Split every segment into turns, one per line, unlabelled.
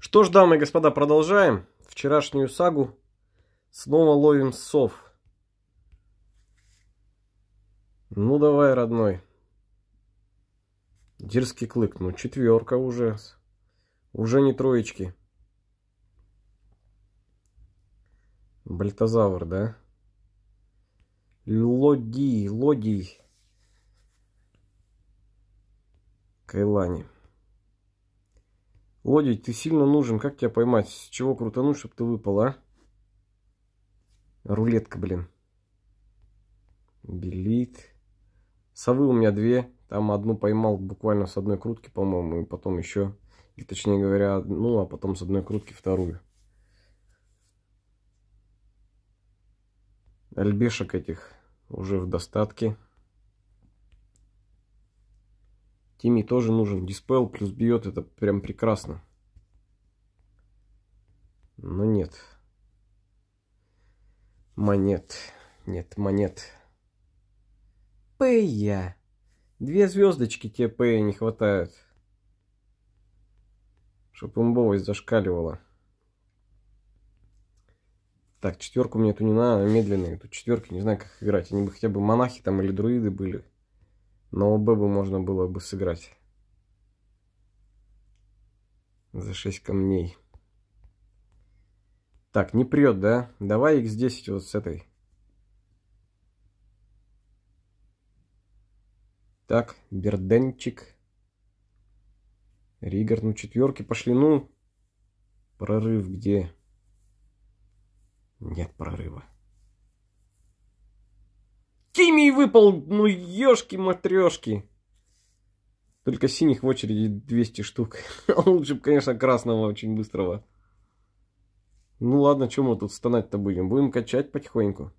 Что ж, дамы и господа, продолжаем вчерашнюю сагу. Снова ловим сов. Ну давай, родной. Дерзкий клык. Ну, четверка уже. Уже не троечки. Бальтозавр, да? Лодий, Лодий. Кайлани. Лоди, ты сильно нужен. Как тебя поймать? С чего крутануть, чтобы ты выпал, а? Рулетка, блин. Белит. Совы у меня две. Там одну поймал буквально с одной крутки, по-моему, и потом еще. И точнее говоря, одну, а потом с одной крутки вторую. Альбешек этих уже в достатке. Тиме тоже нужен диспел, плюс бьет, это прям прекрасно. Но нет. Монет. Нет, монет. Пэя. Две звездочки тебе Пэя не хватает. Чтоб имбовость зашкаливала. Так, четверку мне эту не надо, медленные. Тут четверки, не знаю, как играть. Они бы хотя бы монахи там или друиды были. Но ОБ бы можно было бы сыграть. За 6 камней. Так, не прет, да? Давай x10 вот с этой. Так, Берденчик. Ригар, ну четверки пошли. Ну, прорыв где? Нет прорыва не выпал, ну ёшки-матрёшки. Только синих в очереди 200 штук. А лучше бы, конечно, красного очень быстрого. Ну ладно, чем мы тут стонать-то будем? Будем качать потихоньку.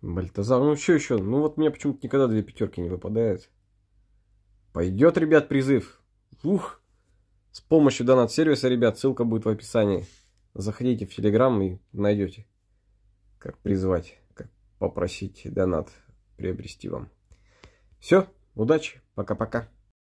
Бальтазар, ну что еще? Ну вот мне почему-то никогда две пятерки не выпадает. Пойдет, ребят, призыв. Ух! С помощью донат-сервиса, ребят, ссылка будет в описании. Заходите в Телеграм и найдете как призвать, как попросить донат приобрести вам. Все, удачи, пока-пока.